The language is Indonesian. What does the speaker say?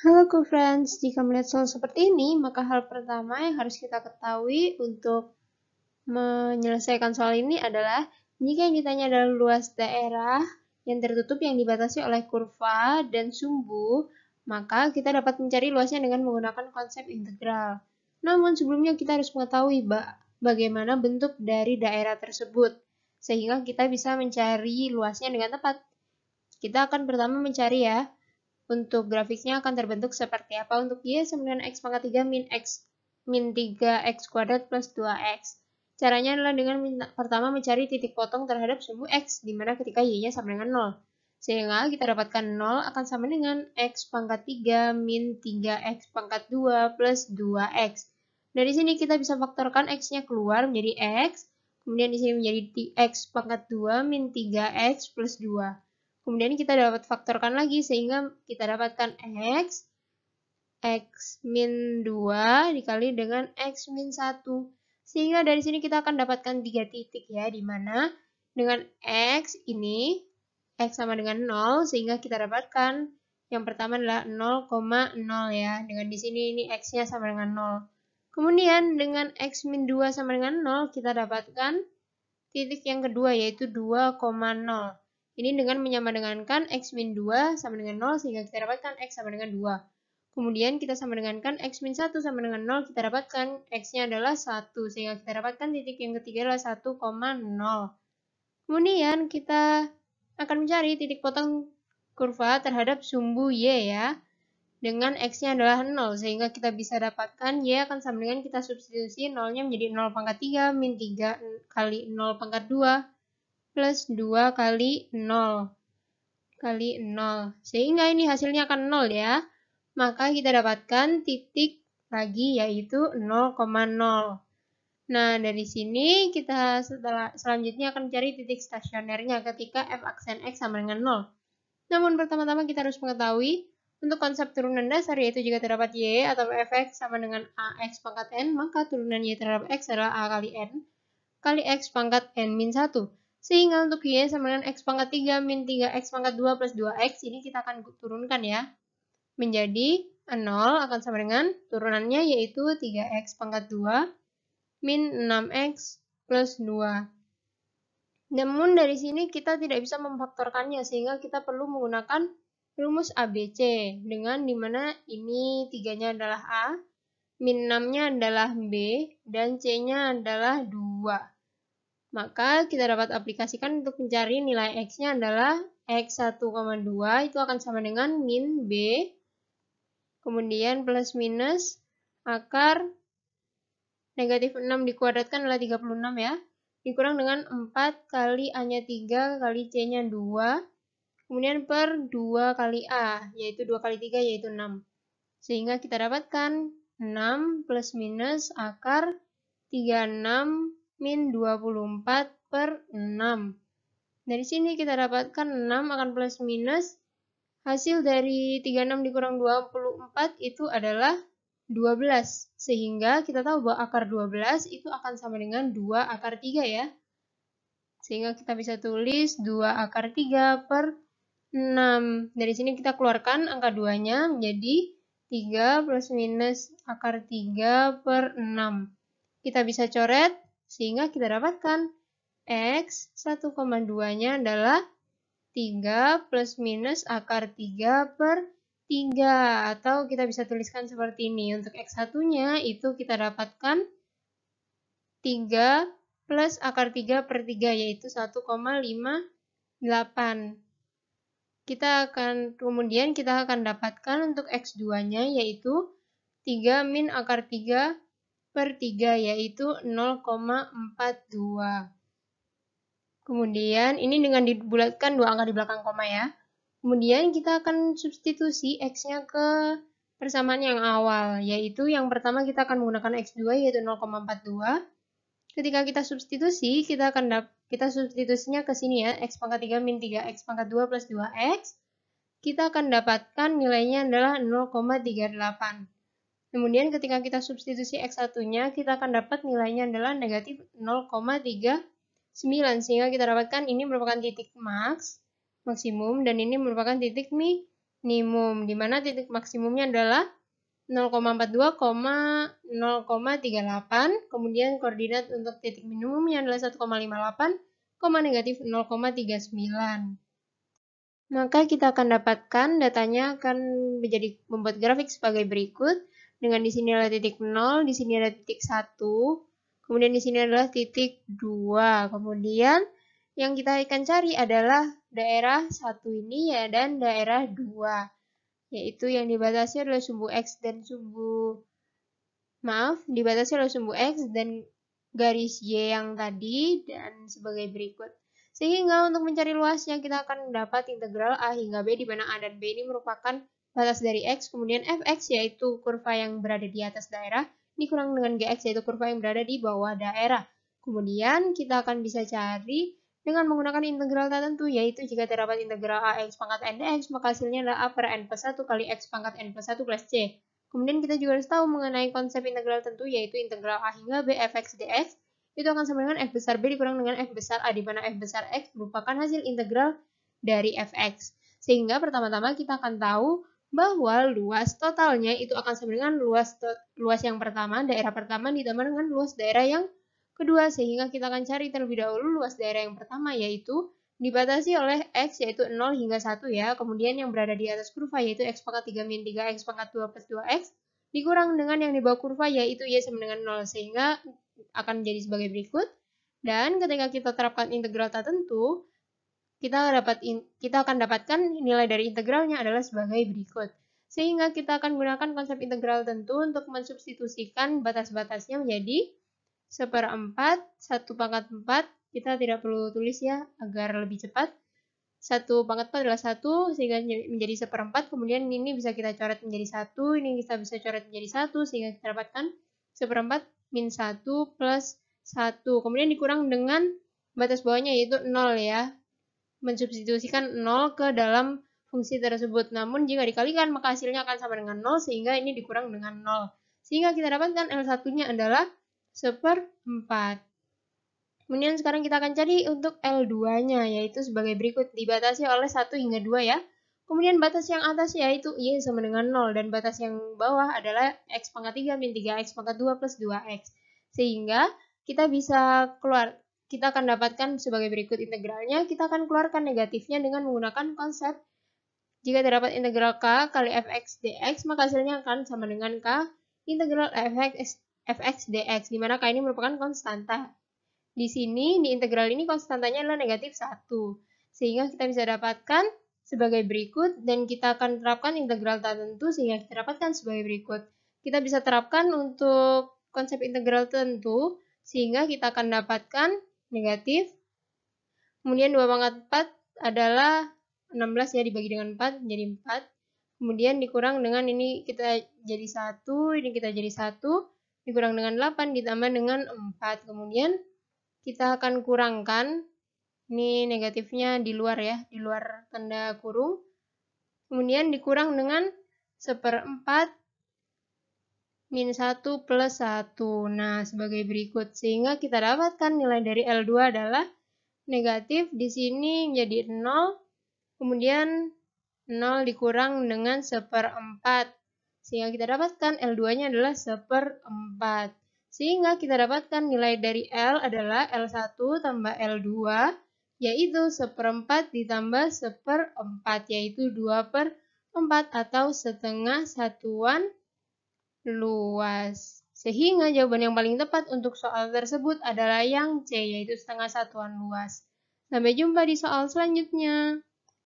Halo co-friends, jika melihat soal seperti ini, maka hal pertama yang harus kita ketahui untuk menyelesaikan soal ini adalah jika yang ditanya adalah luas daerah yang tertutup yang dibatasi oleh kurva dan sumbu, maka kita dapat mencari luasnya dengan menggunakan konsep integral. Namun sebelumnya kita harus mengetahui bagaimana bentuk dari daerah tersebut, sehingga kita bisa mencari luasnya dengan tepat. Kita akan pertama mencari ya, untuk grafiknya akan terbentuk seperti apa untuk Y sama dengan X pangkat 3 min X min 3X kuadrat plus 2X. Caranya adalah dengan pertama mencari titik potong terhadap sumbu X, di mana ketika Y-nya sama dengan 0. Sehingga kita dapatkan 0 akan sama dengan X pangkat 3 min 3X pangkat 2 plus 2X. Nah, Dari sini kita bisa faktorkan X-nya keluar menjadi X, kemudian di sini menjadi X pangkat 2 min 3X plus 2. Kemudian kita dapat faktorkan lagi sehingga kita dapatkan X, X min 2 dikali dengan X min 1. Sehingga dari sini kita akan dapatkan tiga titik ya, di mana dengan X ini, X sama dengan 0, sehingga kita dapatkan yang pertama adalah 0,0 ya, dengan di sini ini X-nya sama dengan 0. Kemudian dengan X min 2 sama dengan 0, kita dapatkan titik yang kedua yaitu 2,0. Ini dengan menyamadengankan X min 2 sama dengan 0 sehingga kita dapatkan X sama dengan 2. Kemudian kita sama dengankan X min 1 sama dengan 0 kita dapatkan X-nya adalah 1 sehingga kita dapatkan titik yang ketiga adalah 1,0. Kemudian kita akan mencari titik potong kurva terhadap sumbu Y ya dengan X-nya adalah 0, sehingga kita bisa dapatkan Y akan sama dengan kita substitusi 0-nya menjadi 0 pangkat 3, min 3 kali 0 pangkat 2, plus 2 kali 0 kali 0. Sehingga ini hasilnya akan 0 ya. Maka kita dapatkan titik lagi yaitu 0,0. Nah, dari sini kita setelah selanjutnya akan cari titik stasionernya ketika f aksen x sama dengan 0. Namun pertama-tama kita harus mengetahui untuk konsep turunan dasar yaitu jika terdapat y atau fx sama dengan ax pangkat n, maka turunan y terhadap x adalah a kali n kali x pangkat n min 1. Sehingga untuk Y sama dengan X pangkat 3 min 3X pangkat 2 plus 2X, ini kita akan turunkan ya. Menjadi 0 akan sama dengan turunannya yaitu 3X pangkat 2 min 6X plus 2. Namun dari sini kita tidak bisa memfaktorkannya sehingga kita perlu menggunakan rumus ABC dengan dimana ini tiganya adalah A, min 6-nya adalah B, dan C-nya adalah 2. Maka kita dapat aplikasikan untuk mencari nilai X-nya adalah X1,2 itu akan sama dengan min B. Kemudian plus minus akar negatif 6 dikuadratkan adalah 36 ya. Dikurang dengan 4 kali A-nya 3 kali C-nya 2. Kemudian per 2 kali A yaitu 2 kali 3 yaitu 6. Sehingga kita dapatkan 6 plus minus akar 36 min 24 per 6. Dari sini kita dapatkan 6 akan plus minus. Hasil dari 36 dikurang 24 itu adalah 12. Sehingga kita tahu bahwa akar 12 itu akan sama dengan 2 akar 3 ya. Sehingga kita bisa tulis 2 akar 3 per 6. Dari sini kita keluarkan angka 2-nya menjadi 3 plus minus akar 3 per 6. Kita bisa coret sehingga kita dapatkan X 1,2-nya adalah 3 plus minus akar 3 per 3. Atau kita bisa tuliskan seperti ini. Untuk X1-nya itu kita dapatkan 3 plus akar 3 per 3 yaitu 1,58. Kita akan kemudian kita akan dapatkan untuk X2-nya yaitu 3 min akar 3 per 3 yaitu 0,42. Kemudian ini dengan dibulatkan dua angka di belakang koma ya. Kemudian kita akan substitusi X-nya ke persamaan yang awal, yaitu yang pertama kita akan menggunakan X2 yaitu 0,42. Ketika kita substitusi, kita akan kita substitusinya ke sini ya, X pangkat 3 min 3X pangkat 2 plus 2X. Kita akan dapatkan nilainya adalah 0,38. Kemudian ketika kita substitusi X1-nya, kita akan dapat nilainya adalah negatif 0,39. Sehingga kita dapatkan ini merupakan titik max, maksimum, dan ini merupakan titik minimum, di mana titik maksimumnya adalah 0,42, 0,38, kemudian koordinat untuk titik minimumnya adalah 1,58, negatif 0,39. Maka kita akan dapatkan datanya akan menjadi membuat grafik sebagai berikut dengan di sini adalah titik 0, di sini ada titik 1, kemudian di sini adalah titik 2. Kemudian yang kita akan cari adalah daerah 1 ini ya dan daerah 2, yaitu yang dibatasi adalah sumbu X dan sumbu, maaf, dibatasi adalah sumbu X dan garis Y yang tadi dan sebagai berikut. Sehingga untuk mencari luasnya kita akan mendapat integral A hingga B di mana A dan B ini merupakan Batas dari X, kemudian Fx yaitu kurva yang berada di atas daerah, dikurang dengan Gx yaitu kurva yang berada di bawah daerah. Kemudian kita akan bisa cari dengan menggunakan integral tertentu, yaitu jika terdapat integral AX pangkat N dx, maka hasilnya adalah A per N plus 1 kali X pangkat N plus 1 plus C. Kemudian kita juga harus tahu mengenai konsep integral tentu, yaitu integral A hingga B fx dx, itu akan sama dengan F besar B dikurang dengan F besar A, di mana F besar X merupakan hasil integral dari fx. Sehingga pertama-tama kita akan tahu bahwa luas totalnya itu akan sama dengan luas luas yang pertama, daerah pertama ditambah dengan luas daerah yang kedua sehingga kita akan cari terlebih dahulu luas daerah yang pertama yaitu dibatasi oleh x yaitu 0 hingga 1 ya. Kemudian yang berada di atas kurva yaitu x pangkat 3 min 3 x pangkat 2 plus 2x dikurang dengan yang di bawah kurva yaitu y sama dengan 0 sehingga akan menjadi sebagai berikut. Dan ketika kita terapkan integral tertentu, kita dapat in, kita akan dapatkan nilai dari integralnya adalah sebagai berikut. Sehingga kita akan gunakan konsep integral tentu untuk mensubstitusikan batas-batasnya menjadi seperempat, satu pangkat 4, kita tidak perlu tulis ya agar lebih cepat. Satu pangkat 4 adalah satu sehingga menjadi seperempat, kemudian ini bisa kita coret menjadi satu, ini kita bisa coret menjadi satu sehingga kita dapatkan seperempat min 1 plus 1. Kemudian dikurang dengan batas bawahnya yaitu 0 ya mensubstitusikan 0 ke dalam fungsi tersebut. Namun jika dikalikan maka hasilnya akan sama dengan 0 sehingga ini dikurang dengan 0. Sehingga kita dapatkan L1-nya adalah seperempat. Kemudian sekarang kita akan cari untuk L2-nya yaitu sebagai berikut dibatasi oleh 1 hingga 2 ya. Kemudian batas yang atas yaitu Y sama dengan 0 dan batas yang bawah adalah X pangkat 3 min 3X pangkat 2 plus 2X. Sehingga kita bisa keluar kita akan dapatkan sebagai berikut integralnya. Kita akan keluarkan negatifnya dengan menggunakan konsep jika terdapat integral K kali fx dx, maka hasilnya akan sama dengan K integral fx, fx dx, di mana K ini merupakan konstanta. Di sini, di integral ini konstantanya adalah negatif 1. Sehingga kita bisa dapatkan sebagai berikut, dan kita akan terapkan integral tertentu sehingga kita dapatkan sebagai berikut. Kita bisa terapkan untuk konsep integral tertentu, sehingga kita akan dapatkan negatif. Kemudian 2 pangkat 4 adalah 16 ya dibagi dengan 4 jadi 4. Kemudian dikurang dengan ini kita jadi 1, ini kita jadi 1, dikurang dengan 8 ditambah dengan 4. Kemudian kita akan kurangkan ini negatifnya di luar ya, di luar tanda kurung. Kemudian dikurang dengan 1 4 min 1 plus 1. Nah, sebagai berikut. Sehingga kita dapatkan nilai dari L2 adalah negatif. Di sini menjadi 0. Kemudian 0 dikurang dengan seperempat. Sehingga kita dapatkan L2-nya adalah seperempat. Sehingga kita dapatkan nilai dari L adalah L1 tambah L2, yaitu seperempat ditambah seperempat, yaitu 2 per 4 atau setengah satuan luas. Sehingga jawaban yang paling tepat untuk soal tersebut adalah yang C, yaitu setengah satuan luas. Sampai jumpa di soal selanjutnya.